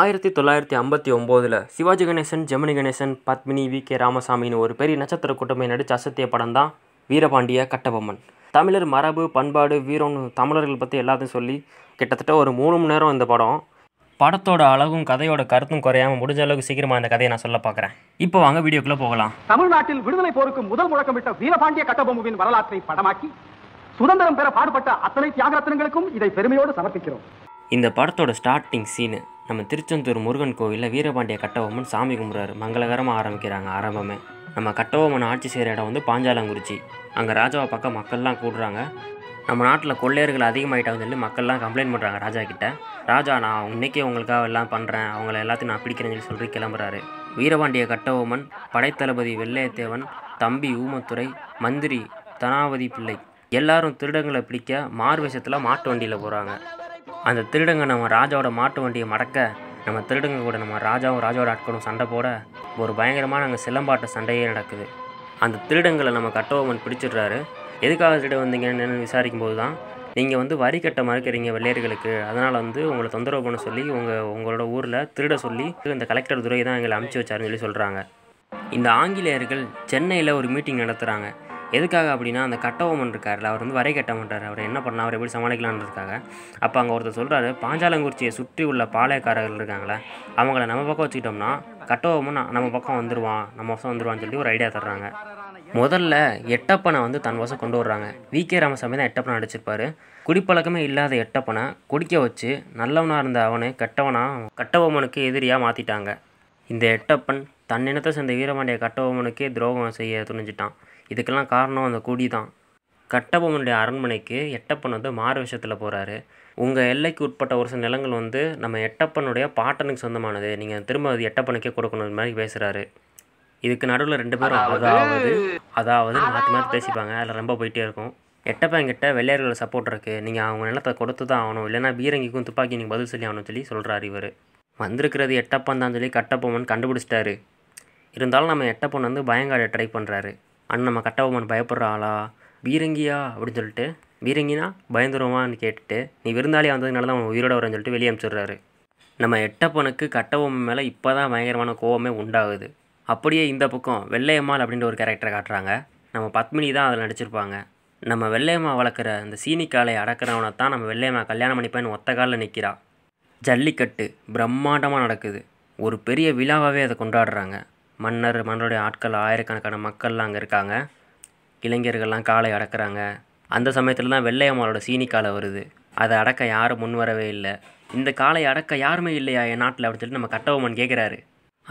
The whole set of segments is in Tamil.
ஆயிரத்தி தொள்ளாயிரத்தி ஐம்பத்தி ஒம்போதில் சிவாஜி கணேசன் ஜெமினி கணேசன் பத்மினி வி கே ராமசாமின்னு ஒரு பெரிய நட்சத்திர கூட்டமை நடித்து அசத்திய படம் தான் வீரபாண்டிய கட்டபொம்மன் தமிழர் மரபு பண்பாடு வீரம்னு தமிழர்கள் பற்றி எல்லாத்தையும் சொல்லி கிட்டத்தட்ட ஒரு மூணு மணி நேரம் இந்த படம் படத்தோட அழகும் கதையோட கருத்தும் குறையாமல் முடிஞ்ச அளவுக்கு சீக்கிரமாக அந்த கதையை நான் சொல்ல பார்க்குறேன் இப்போ வாங்க வீடியோக்குள்ளே போகலாம் தமிழ்நாட்டில் விடுதலை போருக்கு முதல் விட்ட வீரபாண்டிய கட்டபொம்மின் வரலாற்றை படமாக்கி சுதந்திரம் பெற பாடுபட்ட அத்தனை தியாகரத்தனங்களுக்கும் இதை பெருமையோடு சமர்ப்பிக்கிறோம் இந்த படத்தோட ஸ்டார்டிங் சீனு நம்ம திருச்செந்தூர் முருகன் கோவிலில் வீரபாண்டிய கட்டபொம்மன் சாமி கும்பிட்றாரு மங்களகரமாக ஆரம்பிக்கிறாங்க ஆரம்பமே நம்ம கட்டபொம்மன் ஆட்சி செய்கிற இடம் வந்து பாஞ்சாலங்குறிச்சி அங்கே ராஜாவை பக்கம் மக்கள்லாம் கூடுறாங்க நம்ம நாட்டில் கொள்ளையர்கள் அதிகமாகிட்டாங்கன்னு சொல்லி மக்கள்லாம் கம்ப்ளைண்ட் பண்ணுறாங்க ராஜா கிட்ட ராஜா நான் இன்றைக்கே உங்களுக்காக எல்லாம் பண்ணுறேன் அவங்கள எல்லாத்தையும் நான் பிடிக்கிறேன்னு சொல்லி சொல்லி கிளம்புறாரு வீரபாண்டிய கட்டபொம்மன் படைத்தளபதி வெள்ளையத்தேவன் தம்பி ஊமத்துறை மந்திரி தனாவதி பிள்ளை எல்லாரும் திருடங்களை பிடிக்க மார்வேஷத்தில் மாட்டு வண்டியில் போகிறாங்க அந்த திருடங்க நம்ம ராஜாவோட மாட்டு வண்டியை மடக்க நம்ம திருடங்க கூட நம்ம ராஜாவும் ராஜாவோட ஆட்களும் சண்டை போட ஒரு பயங்கரமான அங்கே சிலம்பாட்ட சண்டையே நடக்குது அந்த திருடங்களை நம்ம கட்டோமன் பிடிச்சிடுறாரு எதுக்காக திருட வந்தீங்கன்னு விசாரிக்கும் போது தான் நீங்கள் வந்து வரி கட்ட மறுக்கிறீங்க வெள்ளையர்களுக்கு அதனால் வந்து உங்களை தொந்தரவு பண்ண சொல்லி உங்கள் உங்களோட ஊரில் திருட சொல்லி இந்த கலெக்டர் துறை தான் எங்களை அமுச்சு வச்சாருன்னு சொல்லி சொல்கிறாங்க இந்த ஆங்கிலேயர்கள் சென்னையில் ஒரு மீட்டிங் நடத்துகிறாங்க எதுக்காக அப்படின்னா அந்த கட்டவமன் இருக்கார்ல அவர் வந்து வரை கட்ட மாட்டார் அவர் என்ன பண்ணால் அவர் எப்படி சமாளிக்கலான்றதுக்காக அப்போ அங்கே ஒருத்தர் சொல்கிறாரு பாஞ்சாலங்குறிச்சியை சுற்றி உள்ள பாளையக்காரர்கள் இருக்காங்களே அவங்கள நம்ம பக்கம் வச்சுக்கிட்டோம்னா கட்டவமன் நம்ம பக்கம் வந்துடுவான் நம்ம வசம் வந்துடுவான்னு சொல்லி ஒரு ஐடியா தர்றாங்க முதல்ல எட்டப்பனை வந்து தன் வசம் கொண்டு வர்றாங்க வி கே ராமசாமி தான் எட்டப்பனை அடிச்சிருப்பாரு குடிப்பழக்கமே இல்லாத எட்டப்பனை குடிக்க வச்சு நல்லவனாக இருந்த அவனை கெட்டவனாக கட்டவமனுக்கு எதிரியாக மாற்றிட்டாங்க இந்த எட்டப்பன் தன்னினத்தை சேர்ந்த வீரபாண்டிய கட்டபொம்மனுக்கே துரோகம் செய்ய துணிஞ்சிட்டான் இதுக்கெல்லாம் காரணம் அந்த குடி தான் கட்டபொம்மனுடைய அரண்மனைக்கு எட்டப்பன் வந்து மாறு விஷயத்தில் போகிறாரு உங்கள் எல்லைக்கு உட்பட்ட ஒரு சில நிலங்கள் வந்து நம்ம எட்டப்பனுடைய பாட்டனுக்கு சொந்தமானது நீங்கள் திரும்ப அது எட்டப்பனுக்கே கொடுக்கணும் மாதிரி பேசுகிறாரு இதுக்கு நடுவில் ரெண்டு பேரும் அதாவது அதாவது மாற்றி மாற்றி பேசிப்பாங்க அதில் ரொம்ப போயிட்டே இருக்கும் எட்டப்பன் கிட்டே வெள்ளையர்களோட சப்போர்ட் இருக்குது நீங்கள் அவங்க நிலத்தை கொடுத்து தான் ஆகணும் இல்லைனா பீரங்கிக்கும் துப்பாக்கி நீங்கள் பதில் சொல்லி ஆகணும்னு சொல்லி சொல்கிறார் இவர் வந்திருக்கிறது எட்டப்பன் தான் சொல்லி கட்டப்பொம்மன் கண்டுபிடிச்சிட்டாரு இருந்தாலும் நம்ம எட்டப்பன் வந்து பயங்காட ட்ரை பண்ணுறாரு அண்ணன் நம்ம கட்டபொம்மன் பயப்படுற ஆளா பீரங்கியா அப்படின்னு சொல்லிட்டு பீரங்கினா பயந்துருவான்னு கேட்டுட்டு நீ விருந்தாளியாக வந்ததுனால தான் அவன் உயிரோட வரேன்னு சொல்லிட்டு வெளியே அனுப்பிச்சிடுறாரு நம்ம எட்டப்பனுக்கு கட்டபொம்மன் மேலே இப்போ தான் பயங்கரமான கோவமே உண்டாகுது அப்படியே இந்த பக்கம் வெள்ளையம்மாள் அப்படின்ற ஒரு கேரக்டரை காட்டுறாங்க நம்ம பத்மினி தான் அதில் நடிச்சிருப்பாங்க நம்ம வெள்ளையம்மா வளர்க்குற அந்த சீனிக்காலை அடக்கிறவனை தான் நம்ம வெள்ளையம்மா கல்யாணம் பண்ணிப்பேன்னு ஒத்த காலில் நிற்கிறா ஜல்லிக்கட்டு பிரம்மாண்டமாக நடக்குது ஒரு பெரிய விழாவாகவே அதை கொண்டாடுறாங்க மன்னர் மன்னருடைய ஆட்கள் ஆயிரக்கணக்கான மக்கள்லாம் அங்கே இருக்காங்க இளைஞர்கள்லாம் காளை அடக்கிறாங்க அந்த சமயத்தில் தான் வெள்ளையம்மாளோட சீனி காலை வருது அதை அடக்க யாரும் முன் வரவே இல்லை இந்த காலை அடக்க யாருமே இல்லையா என் நாட்டில் அப்படின்னு சொல்லிட்டு நம்ம கட்டவுமன் கேட்குறாரு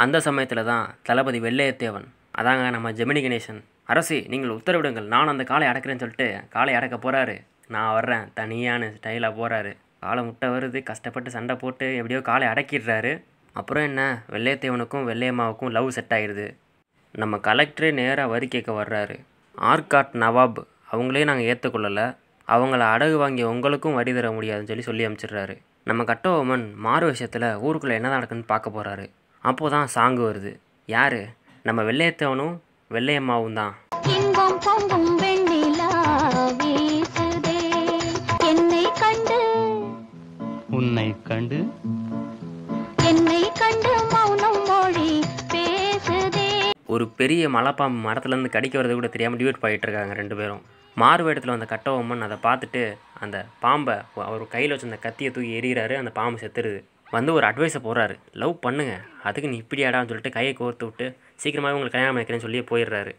அந்த சமயத்தில் தான் தளபதி வெள்ளையத்தேவன் அதாங்க நம்ம ஜெமினி கணேசன் அரசு நீங்கள் உத்தரவிடுங்கள் நான் அந்த காலை அடக்கிறேன்னு சொல்லிட்டு காலை அடக்க போகிறாரு நான் வர்றேன் தனியான ஸ்டைலாக போகிறாரு காலை முட்டை வருது கஷ்டப்பட்டு சண்டை போட்டு எப்படியோ காலை அடக்கிடுறாரு அப்புறம் என்ன வெள்ளையத்தேவனுக்கும் வெள்ளையம்மாவுக்கும் லவ் செட் ஆயிடுது நம்ம கலெக்டரே நேராக வரி கேட்க வர்றாரு ஆர்காட் நவாப் அவங்களே நாங்கள் ஏற்றுக்கொள்ளலை அவங்கள அடகு வாங்கி உங்களுக்கும் வரி தர முடியாதுன்னு சொல்லி சொல்லி அமைச்சிடுறாரு நம்ம கட்டோமன் மாறு விஷயத்தில் ஊருக்குள்ளே என்ன நடக்குன்னு பார்க்க போகிறாரு அப்போது தான் சாங்கு வருது யார் நம்ம வெள்ளையத்தேவனும் வெள்ளையம்மாவும் தான் உன்னை கண்டு ஒரு பெரிய மலைப்பாம்பு மரத்துலேருந்து கடிக்க வரது கூட தெரியாமல் டியூட் பாடிட்டு இருக்காங்க ரெண்டு பேரும் மாறு வேடத்தில் வந்த கட்டவம்மன் அதை பார்த்துட்டு அந்த பாம்பை அவர் கையில் வச்சு அந்த கத்தியை தூக்கி எறிகிறாரு அந்த பாம்பு செத்துருது வந்து ஒரு அட்வைஸை போடுறாரு லவ் பண்ணுங்கள் அதுக்கு நீ இப்படி ஆடான்னு சொல்லிட்டு கையை கோர்த்து விட்டு சீக்கிரமாகவே உங்களுக்கு கல்யாணம் வைக்கிறேன்னு சொல்லி போயிடுறாரு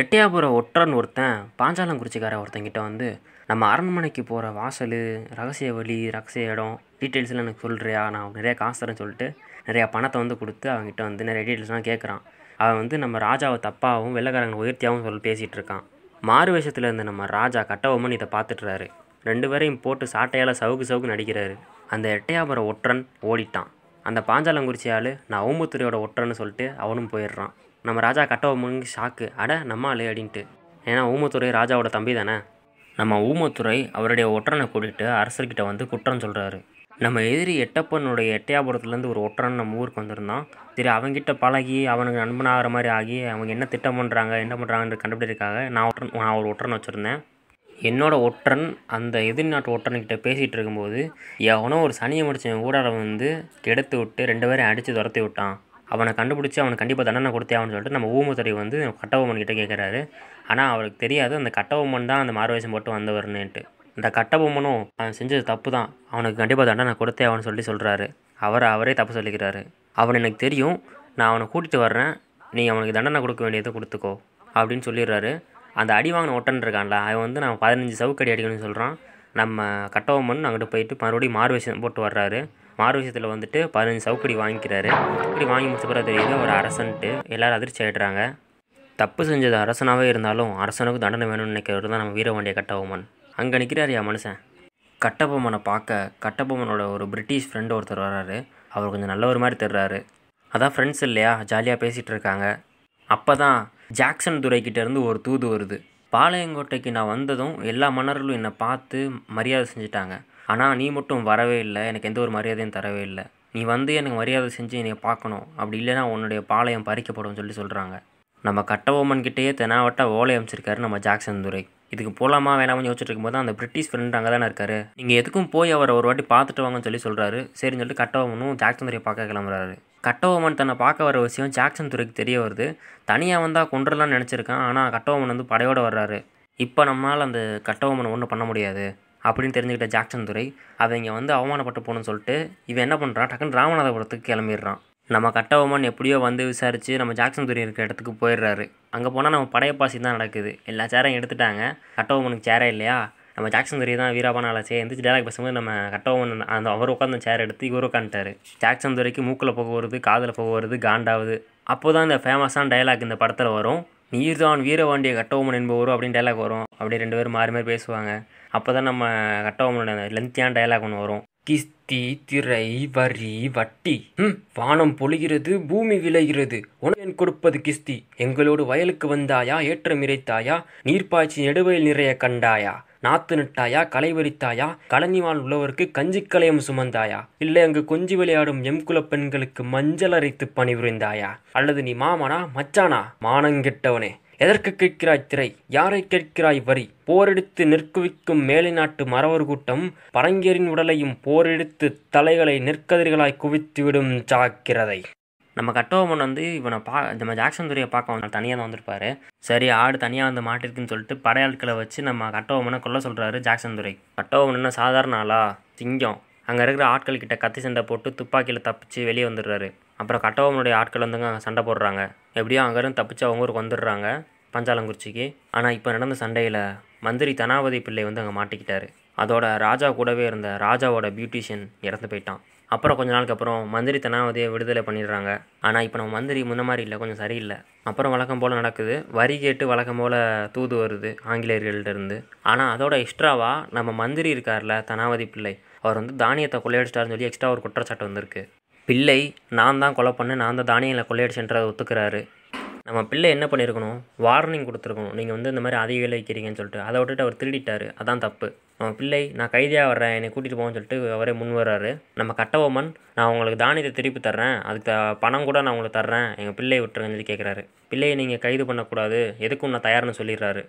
எட்டையாபுரம் ஒற்றன் ஒருத்தன் பாஞ்சாலங்குறிச்சிக்கார ஒருத்தங்கிட்ட வந்து நம்ம அரண்மனைக்கு போகிற வாசல் ரகசிய வழி ரகசிய இடம் டீட்டெயில்ஸ்லாம் எனக்கு சொல்கிறியா நான் நிறையா காசு தரேன்னு சொல்லிட்டு நிறையா பணத்தை வந்து கொடுத்து அவங்ககிட்ட வந்து நிறைய டீட்டெயில்ஸ்லாம் கேட்குறான் அவன் வந்து நம்ம ராஜாவை தப்பாகவும் வெள்ளக்காரங்க உயர்த்தியாகவும் சொல்லி பேசிகிட்டு இருக்கான் மாறு வேஷத்தில் இருந்த நம்ம ராஜா கட்டவம்மன் இதை பார்த்துட்டுறாரு ரெண்டு பேரையும் போட்டு சாட்டையால் சவுக்கு சவுக்கு நடிக்கிறாரு அந்த எட்டையாபுர ஒற்றன் ஓடிட்டான் அந்த பாஞ்சாலங்குறிச்சி ஆள் நான் ஓம்புத்துறையோட ஒற்றன்னு சொல்லிட்டு அவனும் போயிடுறான் நம்ம ராஜா கட்டவம்மனுக்கு ஷாக்கு அட நம்ம ஆளு அப்படின்ட்டு ஏன்னா ஊமத்துறை ராஜாவோட தம்பி தானே நம்ம ஊமத்துறை அவருடைய ஒற்றனை கூட்டிகிட்டு அரசர்கிட்ட வந்து குற்றம் சொல்கிறாரு நம்ம எதிரி எட்டப்பனுடைய எட்டையாபுரத்துலேருந்து ஒரு ஒற்றன் நம்ம ஊருக்கு வந்திருந்தான் திரு அவங்ககிட்ட பழகி அவனுக்கு நண்பனாகிற மாதிரி ஆகி அவங்க என்ன திட்டம் பண்ணுறாங்க என்ன பண்ணுறாங்கன்ற கண்டுபிடிக்காக நான் ஒற்றன் நான் ஒரு ஒற்றன் வச்சுருந்தேன் என்னோட ஒற்றன் அந்த எதிர்நாட்டு ஒற்றன்கிட்ட பேசிகிட்டு இருக்கும்போது எவனோ ஒரு சனியை முடிச்ச ஊடார வந்து கெடுத்து விட்டு ரெண்டு பேரையும் அடித்து துரத்தி விட்டான் அவனை கண்டுபிடிச்சி அவனை கண்டிப்பாக தண்டனை கொடுத்தே அவனு சொல்லிட்டு நம்ம ஊமத்துறை வந்து கட்டபொம்மன் கிட்டே கேட்குறாரு ஆனால் அவருக்கு தெரியாது அந்த கட்டபொம்மன் தான் அந்த மார்வேஷம் போட்டு வந்தவர்னுட்டு இந்த கட்டபொம்மனும் அவன் செஞ்சது தப்பு தான் அவனுக்கு கண்டிப்பாக தண்டனை கொடுத்தே அவனு சொல்லி சொல்கிறாரு அவர் அவரே தப்பு சொல்லிக்கிறாரு அவன் எனக்கு தெரியும் நான் அவனை கூட்டிகிட்டு வர்றேன் நீ அவனுக்கு தண்டனை கொடுக்க வேண்டியதை கொடுத்துக்கோ அப்படின்னு சொல்லிடுறாரு அந்த அடி வாங்கின ஒட்டன் இருக்கான்ல அவன் வந்து நான் பதினஞ்சு சவுக்கடி அடிக்கணும்னு சொல்கிறான் நம்ம கட்டபொம்மன் அங்கிட்டு போயிட்டு மறுபடியும் மார் விஷயம் போட்டு வர்றாரு மாறு விஷயத்தில் வந்துட்டு பதினஞ்சு சவுக்கடி வாங்கிக்கிறாரு சவுக்கடி வாங்கி முடிச்ச தெரியுது ஒரு அரசன்ட்டு எல்லோரும் அதிர்ச்சி ஆகிடுறாங்க தப்பு செஞ்சது அரசனாகவே இருந்தாலும் அரசனுக்கு தண்டனை வேணும்னு நினைக்கிறது தான் நம்ம வீரவாண்டிய கட்டபொம்மன் அங்கே நிற்கிறார் என் மனுஷன் கட்டபொம்மனை பார்க்க கட்டபொம்மனோட ஒரு பிரிட்டிஷ் ஃப்ரெண்டு ஒருத்தர் வர்றாரு அவர் கொஞ்சம் நல்ல ஒரு மாதிரி தெரிறாரு அதான் ஃப்ரெண்ட்ஸ் இல்லையா ஜாலியாக பேசிகிட்டு இருக்காங்க அப்போ தான் ஜாக்சன் துறைக்கிட்டேருந்து ஒரு தூது வருது பாளையங்கோட்டைக்கு நான் வந்ததும் எல்லா மன்னர்களும் என்னை பார்த்து மரியாதை செஞ்சுட்டாங்க ஆனால் நீ மட்டும் வரவே இல்லை எனக்கு எந்த ஒரு மரியாதையும் தரவே இல்லை நீ வந்து எனக்கு மரியாதை செஞ்சு என்னை பார்க்கணும் அப்படி இல்லைனா உன்னுடைய பாளையம் பறிக்கப்படும் சொல்லி சொல்கிறாங்க நம்ம கட்டபொம்மன்கிட்டயே தெனாவட்ட ஓலை அமைச்சிருக்காரு நம்ம ஜாக்சன் துரை இதுக்கு போகலாமா வேணாமல் யோசிச்சுட்டு இருக்கும்போது அந்த பிரிட்டிஷ் ஃப்ரெண்ட் அங்கே தானே இருக்காரு நீங்கள் எதுக்கும் போய் அவரை ஒரு வாட்டி பார்த்துட்டு வாங்கன்னு சொல்லி சொல்கிறாரு சரின்னு சொல்லிட்டு கட்டபொம்மனும் ஜாக்சன் துறையை பார்க்க கிளம்புறாரு கட்டபொம்மன் தன்னை பார்க்க வர விஷயம் ஜாக்சன் துறைக்கு தெரிய வருது தனியாக வந்தால் கொண்டுடலாம்னு நினச்சிருக்கான் ஆனால் கட்டபொம்மன் வந்து படையோடு வர்றாரு இப்போ நம்மளால் அந்த கட்டபொம்மன் ஒன்றும் பண்ண முடியாது அப்படின்னு தெரிஞ்சுக்கிட்ட ஜாக்சன் துறை அதை இங்கே வந்து அவமானப்பட்டு போகணும்னு சொல்லிட்டு இவன் என்ன பண்ணுறான் டக்குன்னு ராமநாதபுரத்துக்கு கிளம்பிடுறான் நம்ம கட்டவமான் எப்படியோ வந்து விசாரித்து நம்ம ஜாக்சன் துறை இருக்கிற இடத்துக்கு போயிடுறாரு அங்கே போனால் நம்ம படையப்பாசி தான் நடக்குது எல்லா சேரையும் எடுத்துட்டாங்க கட்டவமனுக்கு சேரே இல்லையா நம்ம ஜாக்சன் துறை தான் வீராபான சேர்ந்து டேலாக் பேசும்போது நம்ம கட்டவமன் அந்த அவர் உட்காந்து சேர் எடுத்து இவர் உட்காந்துட்டாரு ஜாக்சன் துறைக்கு மூக்கில் போக வருது காதில் போக வருது காண்டாவது அப்போ தான் இந்த ஃபேமஸான டைலாக் இந்த படத்தில் வரும் நீர்தான் வீரவாண்டிய கட்டவமன் என்பவரும் அப்படின்னு டைலாக் வரும் அப்படியே ரெண்டு பேரும் மாறி மாறி பேசுவாங்க அப்போ தான் நம்ம கட்டவமன் லென்த்தியான டைலாக் ஒன்று வரும் கிஸ்தி திரை வரி வட்டி ம் வானம் பொழிகிறது பூமி விளைகிறது உணவன் கொடுப்பது கிஸ்தி எங்களோடு வயலுக்கு வந்தாயா ஏற்றம் இறைத்தாயா நீர்ப்பாய்ச்சி நெடுவயல் நிறைய கண்டாயா நாத்து நட்டாயா களை வரித்தாயா கலனிவால் உள்ளவருக்கு கஞ்சி கலையம் சுமந்தாயா இல்லை அங்கு கொஞ்சி விளையாடும் எம்குல பெண்களுக்கு மஞ்சள் அரைத்து பணிபுரிந்தாயா அல்லது நீ மாமனா மச்சானா மானங்கெட்டவனே எதற்கு கேட்கிறாய் திரை யாரை கேட்கிறாய் வரி போரெடுத்து நிற்குவிக்கும் மேலை நாட்டு மறவர் கூட்டம் பரங்கியரின் உடலையும் போரெடுத்து தலைகளை நெற்கதிர்களாய் குவித்துவிடும் ஜாக்கிரதை நம்ம கட்டோமன் வந்து இவனை பா நம்ம ஜாக்சன் துறையை பார்க்க வந்து தனியாக தான் வந்திருப்பாரு சரி ஆடு தனியாக வந்து மாட்டிருக்குன்னு சொல்லிட்டு படையாட்களை வச்சு நம்ம கட்டோமனை கொல்ல சொல்கிறாரு ஜாக்சன் துறை கட்டோமன் என்ன சாதாரண ஆளா சிங்கம் அங்கே இருக்கிற ஆட்கள் கிட்ட கத்தி சண்டை போட்டு துப்பாக்கியில் தப்பிச்சு வெளியே வந்துடுறாரு அப்புறம் கட்டோமனுடைய ஆட்கள் வந்துங்க சண்டை போடுறாங்க எப்படியோ அங்கேருந்து தப்பிச்சு அவங்க ஊருக்கு வந்துடுறாங்க பஞ்சாலங்குறிச்சிக்கு ஆனால் இப்போ நடந்த சண்டையில் மந்திரி தனாவதி பிள்ளை வந்து அங்கே மாட்டிக்கிட்டார் அதோட ராஜா கூடவே இருந்த ராஜாவோட பியூட்டிஷியன் இறந்து போயிட்டான் அப்புறம் கொஞ்ச நாளுக்கு அப்புறம் மந்திரி தனாவதியை விடுதலை பண்ணிடுறாங்க ஆனால் இப்போ நம்ம மந்திரி முன்ன மாதிரி இல்லை கொஞ்சம் சரியில்லை அப்புறம் வழக்கம் போல் நடக்குது வரி கேட்டு வழக்கம் போல் தூது வருது ஆங்கிலேயர்கள்டிருந்து ஆனால் அதோட எக்ஸ்ட்ராவாக நம்ம மந்திரி இருக்கார்ல தனாவதி பிள்ளை அவர் வந்து தானியத்தை கொள்ளையடிச்சிட்டாருன்னு சொல்லி எக்ஸ்ட்ரா ஒரு குற்றச்சாட்டு வந்திருக்கு பிள்ளை நான் தான் கொலை பண்ணேன் நான் தான் தானியங்களை கொள்ளையடிச்சுன்ற ஒத்துக்கிறாரு நம்ம பிள்ளை என்ன பண்ணியிருக்கணும் வார்னிங் கொடுத்துருக்கணும் நீங்கள் வந்து இந்த மாதிரி அதிக வேலை வைக்கிறீங்கன்னு சொல்லிட்டு அதை விட்டுட்டு அவர் திருடிட்டார் அதான் தப்பு நம்ம பிள்ளை நான் கைதியாக வர்றேன் என்னை கூட்டிகிட்டு போகணும்னு சொல்லிட்டு அவரே முன் வர்றாரு நம்ம கட்டவமன் நான் உங்களுக்கு தானியத்தை திருப்பி தர்றேன் அதுக்கு பணம் கூட நான் உங்களுக்கு தர்றேன் எங்கள் பிள்ளையை விட்டுருங்கன்னு சொல்லி கேட்குறாரு பிள்ளையை நீங்கள் கைது பண்ணக்கூடாது எதுக்கும் நான் தயார்னு சொல்லிடுறாரு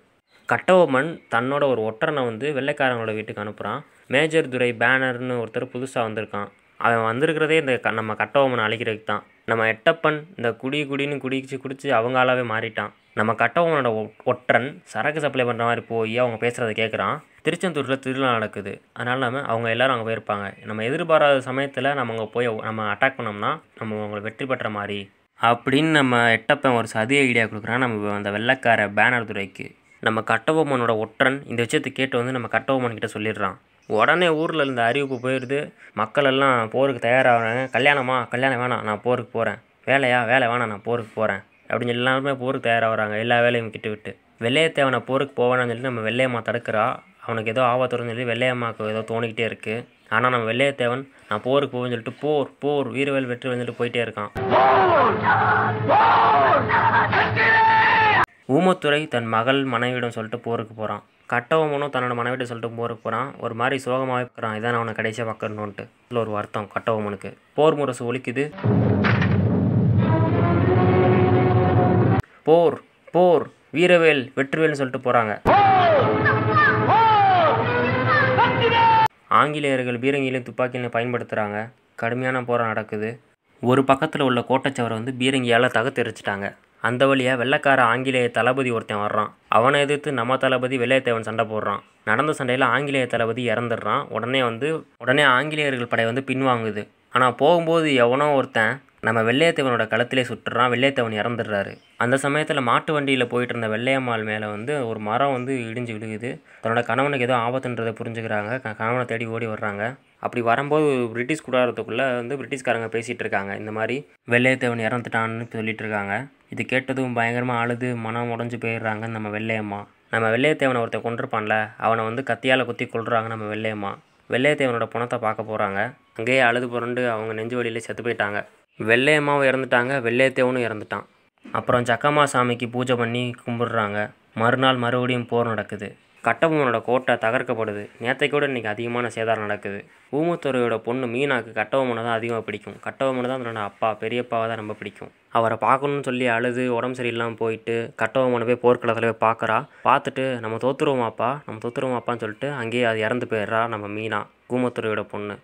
கட்டவமன் தன்னோட ஒரு ஒற்றனை வந்து வெள்ளைக்காரங்களோட வீட்டுக்கு அனுப்புகிறான் மேஜர் துரை பேனர்னு ஒருத்தர் புதுசாக வந்திருக்கான் அவன் வந்திருக்கிறதே இந்த க நம்ம கட்டவம்மனை அழிக்கிறதுக்கு தான் நம்ம எட்டப்பன் இந்த குடி குடின்னு குடிச்சு குடித்து அவங்க மாறிட்டான் நம்ம கட்டவனோட ஒற்றன் சரக்கு சப்ளை பண்ணுற மாதிரி போய் அவங்க பேசுகிறத கேட்குறான் திருச்செந்தூரில் திருவிழா நடக்குது அதனால் நம்ம அவங்க எல்லோரும் அங்கே போயிருப்பாங்க நம்ம எதிர்பாராத சமயத்தில் நம்ம அங்கே போய் நம்ம அட்டாக் பண்ணோம்னா நம்ம அவங்களை வெற்றி பெற்ற மாதிரி அப்படின்னு நம்ம எட்டப்பன் ஒரு சதி ஐடியா கொடுக்குறான் நம்ம அந்த வெள்ளக்கார பேனர் துறைக்கு நம்ம கட்டபொம்மனோட ஒற்றன் இந்த விஷயத்தை கேட்டு வந்து நம்ம கட்டபொம்மன் கிட்ட சொல்லிடுறான் உடனே ஊரில் இருந்த அறிவிப்பு போயிடுது மக்கள் எல்லாம் போருக்கு தயாராகிறாங்க கல்யாணமா கல்யாணம் வேணாம் நான் போருக்கு போகிறேன் வேலையா வேலை வேணாம் நான் போருக்கு போகிறேன் அப்படின்னு எல்லாருமே போருக்கு தயாராகிறாங்க எல்லா வேலையும் கிட்டு விட்டு வெள்ளையத்தேவனை போருக்கு போவேன்னு சொல்லி நம்ம வெள்ளையம்மா தடுக்கிறா அவனுக்கு ஏதோ ஆபத்துறதுன்னு சொல்லி வெள்ளையம்மாவுக்கு ஏதோ தோணிக்கிட்டே இருக்குது ஆனால் நம்ம வெள்ளையத்தேவன் நான் போருக்கு போவேன்னு சொல்லிட்டு போர் போர் வீரவேல் வெற்றி வந்துட்டு போயிட்டே இருக்கான் ஊமத்துறை தன் மகள் மனைவியிடம் சொல்லிட்டு போருக்கு போகிறான் கட்டவமனும் தன்னோட மனைவிட்ட சொல்லிட்டு போருக்கு போகிறான் ஒரு மாதிரி சோகமாக இருக்கிறான் இதான் அவனை கடைசியாக பார்க்கணுன்ட்டு இல்லை ஒரு வருத்தம் கட்டவமனுக்கு போர் முரசு ஒழிக்குது போர் போர் வீரவேல் வெற்றுவேல்னு சொல்லிட்டு போகிறாங்க ஆங்கிலேயர்கள் பீரங்கியிலையும் துப்பாக்கியிலையும் பயன்படுத்துகிறாங்க கடுமையான போராட்டம் நடக்குது ஒரு பக்கத்தில் உள்ள கோட்டைச்சவரை வந்து பீரங்கியால் தகத்தெரிச்சிட்டாங்க அந்த வழியாக வெள்ளக்கார ஆங்கிலேய தளபதி ஒருத்தன் வர்றான் அவனை எதிர்த்து நம்ம தளபதி வெள்ளையத்தேவன் சண்டை போடுறான் நடந்த சண்டையில் ஆங்கிலேய தளபதி இறந்துடுறான் உடனே வந்து உடனே ஆங்கிலேயர்கள் படை வந்து பின்வாங்குது ஆனால் போகும்போது எவனோ ஒருத்தன் நம்ம வெள்ளையத்தேவனோட களத்திலே சுட்டுறான் வெள்ளையத்தேவன் இறந்துடுறாரு அந்த சமயத்தில் மாட்டு வண்டியில் போயிட்டு இருந்த வெள்ளையம்மாள் மேலே வந்து ஒரு மரம் வந்து இடிஞ்சு விழுகுது தன்னோட கணவனுக்கு ஏதோ ஆபத்துன்றதை புரிஞ்சுக்கிறாங்க கணவனை தேடி ஓடி வர்றாங்க அப்படி வரும்போது பிரிட்டிஷ் கூடாரத்துக்குள்ளே வந்து பிரிட்டிஷ்காரங்க பேசிகிட்டு இருக்காங்க இந்த மாதிரி வெள்ளையத்தேவன் இறந்துட்டான்னு சொல்லிட்டு இருக்காங்க இது கேட்டதும் பயங்கரமாக அழுது மனம் உடஞ்சி போயிடுறாங்க நம்ம வெள்ளையம்மா நம்ம வெள்ளையத்தேவனை ஒருத்த கொண்டிருப்பான்ல அவனை வந்து கத்தியால் குத்தி கொள்றாங்க நம்ம வெள்ளையம்மா வெள்ளையத்தேவனோட பணத்தை பார்க்க போகிறாங்க அங்கேயே அழுது புரண்டு அவங்க நெஞ்சு வழியில் செத்து போயிட்டாங்க வெள்ளையம்மாவும் இறந்துட்டாங்க வெள்ளையத்தேவனும் இறந்துட்டான் அப்புறம் சக்கம்மா சாமிக்கு பூஜை பண்ணி கும்பிடுறாங்க மறுநாள் மறுபடியும் போர் நடக்குது கட்டபொம்மனோட கோட்டை தகர்க்கப்படுது நேற்றை கூட இன்றைக்கி அதிகமான சேதாரம் நடக்குது ஊமத்துறையோட பொண்ணு மீனாக்கு கட்டபொம்மனை தான் அதிகமாக பிடிக்கும் கட்டபொம்மனை தான் அதனோட அப்பா பெரியப்பாவை தான் ரொம்ப பிடிக்கும் அவரை பார்க்கணும்னு சொல்லி அழுது உடம்பு சரியில்லாமல் போயிட்டு கட்டபொம்மனை போய் போர்க்களத்தில் போய் பார்க்குறா பார்த்துட்டு நம்ம தோத்துருவோமாப்பா நம்ம தோத்துருவோமாப்பான்னு சொல்லிட்டு அங்கேயே அது இறந்து போயிடுறா நம்ம மீனா ஊமத்துறையோட பொண்ணு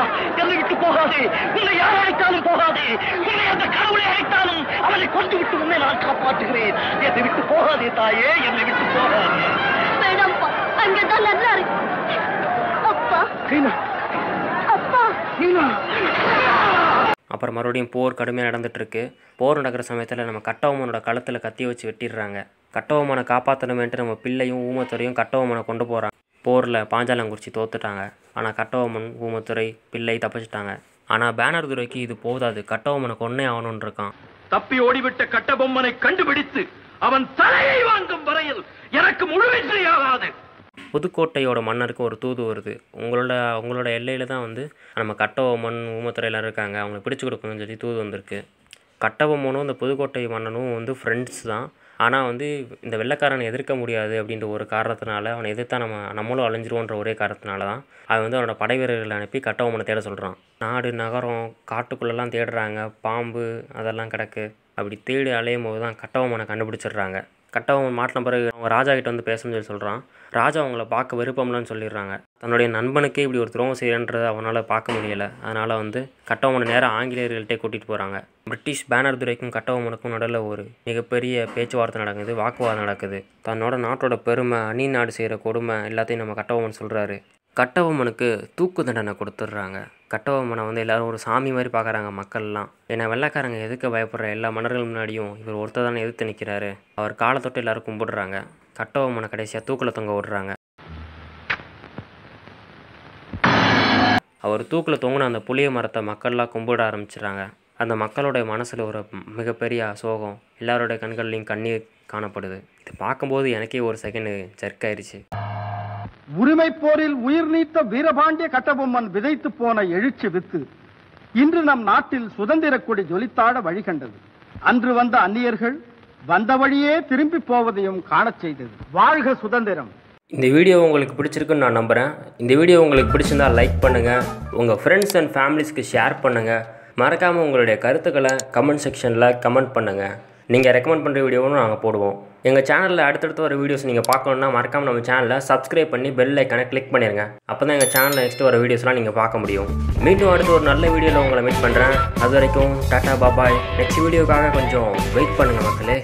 ஆத்மா என்னை விட்டு உன்னை யார் அழைத்தாலும் உன்னை அந்த கடவுளை அழைத்தாலும் அவனை கொண்டு விட்டு உன்னை நான் காப்பாற்றுகிறேன் என்னை விட்டு போகாதே தாயே என்னை விட்டு நல்லா இருக்கு அப்பா அப்பா அப்புறம் மறுபடியும் போர் கடுமையாக நடந்துகிட்ருக்கு போர் நடக்கிற சமயத்தில் நம்ம கட்டவமனோட கழுத்தில் கத்தி வச்சு வெட்டிடுறாங்க கட்டவமனை காப்பாற்றணுமேன்ட்டு நம்ம பிள்ளையும் ஊமத்துறையும் கட்டவமனை கொண்டு போகிறாங்க போரில் பாஞ்சாலங்குறிச்சி தோத்துட்டாங்க ஆனால் கட்டவமன் ஊமத்துறை பிள்ளை தப்பிச்சிட்டாங்க ஆனால் பேனர் துறைக்கு இது போதாது கட்டவமனை கொன்னே ஆகணும்னு இருக்கான் தப்பி ஓடிவிட்ட கட்டபொம்மனை கண்டுபிடித்து அவன் தலையை வாங்கும் வரையில் எனக்கு முழுவெற்றியாகாது புதுக்கோட்டையோட மன்னருக்கு ஒரு தூது வருது உங்களோட உங்களோட எல்லையில் தான் வந்து நம்ம கட்டபொம்மன் ஊமத்துறையெல்லாம் இருக்காங்க அவங்களை பிடிச்சு கொடுக்கணும்னு சொல்லி தூது வந்திருக்கு கட்டபொம்மனும் இந்த புதுக்கோட்டை மன்னனும் வந்து ஃப்ரெண்ட்ஸ் தான் ஆனால் வந்து இந்த வெள்ளைக்காரனை எதிர்க்க முடியாது அப்படின்ற ஒரு காரணத்தினால அவனை எதிர்த்தா நம்ம நம்மளும் அழிஞ்சிருவோன்ற ஒரே காரணத்தினால தான் அவன் வந்து அவனோட படை வீரர்களை அனுப்பி கட்டவமனை தேட சொல்கிறான் நாடு நகரம் காட்டுக்குள்ளெல்லாம் தேடுறாங்க பாம்பு அதெல்லாம் கிடக்கு அப்படி தேடி அலையும் போது தான் கட்டவமனை கண்டுபிடிச்சிடுறாங்க கட்டவன் மாட்டின பிறகு அவங்க ராஜா கிட்ட வந்து பேசணும்னு சொல்லி சொல்கிறான் ராஜா அவங்கள பார்க்க விருப்பம்லன்னு சொல்லிடுறாங்க தன்னுடைய நண்பனுக்கே இப்படி ஒரு துரோகம் செய்கிறன்றதை அவனால் பார்க்க முடியலை அதனால் வந்து கட்டவமனை நேரம் ஆங்கிலேயர்கள்ட்டே கூட்டிகிட்டு போகிறாங்க பிரிட்டிஷ் பேனர் துறைக்கும் கட்டவமனுக்கும் நடுவில் ஒரு மிகப்பெரிய பேச்சுவார்த்தை நடக்குது வாக்குவாதம் நடக்குது தன்னோட நாட்டோட பெருமை அணி நாடு செய்கிற கொடுமை எல்லாத்தையும் நம்ம கட்டவன் சொல்கிறாரு கட்டபொம்மனுக்கு தூக்கு தண்டனை கொடுத்துட்றாங்க கட்டபொம்மனை வந்து எல்லோரும் ஒரு சாமி மாதிரி பார்க்குறாங்க மக்கள்லாம் ஏன்னா வெள்ளைக்காரங்க எதுக்கு பயப்படுற எல்லா மன்னர்கள் முன்னாடியும் இவர் ஒருத்தர் தானே எதிர்த்து நிற்கிறாரு அவர் காலத்தொட்டு எல்லாரும் எல்லோரும் கும்பிடுறாங்க கட்டபொம்மனை கடைசியாக தூக்கில் தொங்க விடுறாங்க அவர் தூக்கில் தொங்கின அந்த புளிய மரத்தை மக்கள்லாம் கும்பிட ஆரம்பிச்சிடுறாங்க அந்த மக்களுடைய மனசில் ஒரு மிகப்பெரிய சோகம் எல்லாருடைய கண்கள்லையும் கண்ணீர் காணப்படுது இது பார்க்கும்போது எனக்கே ஒரு செகண்டு ஜர்க் ஆயிடுச்சு உரிமை போரில் உயிர் நீத்த வீரபாண்டிய கட்டபொம்மன் விதைத்து போன எழுச்சி வித்து இன்று நம் நாட்டில் சுதந்திர கொடி ஜொலித்தாட வழி அன்று வந்த அந்நியர்கள் வந்த வழியே திரும்பி போவதையும் காணச் செய்தது வாழ்க சுதந்திரம் இந்த வீடியோ உங்களுக்கு பிடிச்சிருக்குன்னு நான் நம்புகிறேன் இந்த வீடியோ உங்களுக்கு பிடிச்சிருந்தா லைக் பண்ணுங்கள் உங்கள் ஃப்ரெண்ட்ஸ் அண்ட் ஃபேமிலிஸ்க்கு ஷேர் பண்ணுங்கள் மறக்காமல் உங்களுடைய கருத்துக்களை கமெண்ட் செக்ஷனில் கமெண்ட் பண்ணுங்கள் நீங்கள் ரெக்கமெண்ட் பண்ணுற வீடியோவும் நாங்கள் போடுவோம் எங்கள் சேனலில் அடுத்தடுத்து வர வீடியோஸ் நீங்கள் பார்க்கணுன்னா மறக்காமல் நம்ம சேனலில் சப்ஸ்கிரைப் பண்ணி பெல் ஐக்கனை கிளிக் பண்ணிடுங்க அப்போ தான் எங்கள் சேனலில் நெக்ஸ்ட்டு வர வீடியோஸ்லாம் நீங்கள் பார்க்க முடியும் மீண்டும் அடுத்து ஒரு நல்ல வீடியோவில் உங்களை மீட் பண்ணுறேன் அது வரைக்கும் டாட்டா பாபாய் நெக்ஸ்ட் வீடியோக்காக கொஞ்சம் வெயிட் பண்ணுங்கள் மக்களே